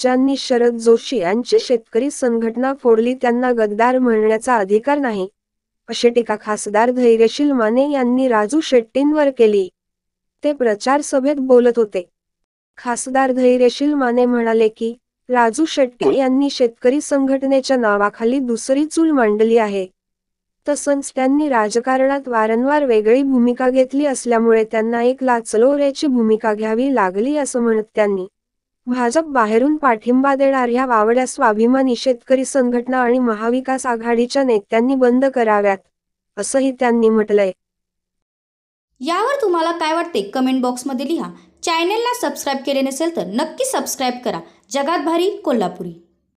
ज्यांनी शरद जोशी यांची शेतकरी संघटना फोडली त्यांना गद्दार म्हणण्याचा अधिकार नाही अशी टीका खासदार धैर्यशील माने यांनी राजू शेट्टींवर केली ते प्रचार सभेत बोलत होते खासदार धैर्यशील माने म्हणाले की राजू शेट्टी यांनी शेतकरी संघटनेच्या नावाखाली दुसरी चूल मांडली आहे तसंच त्यांनी राजकारणात वारंवार वेगळी भूमिका घेतली असल्यामुळे त्यांना एक लाचलोऱ्याची भूमिका घ्यावी लागली असं म्हणत त्यांनी भाजप बाहेरून पाठिंबा देणार या वावड्या स्वाभिमानी शेतकरी संघटना आणि महाविकास आघाडीच्या नेत्यांनी बंद कराव्यात असंही त्यांनी म्हटलंय यावर तुम्हाला काय वाटते कमेंट बॉक्समध्ये लिहा चॅनेलला सबस्क्राईब केले नसेल तर नक्की सबस्क्राईब करा जगात भारी कोल्हापुरी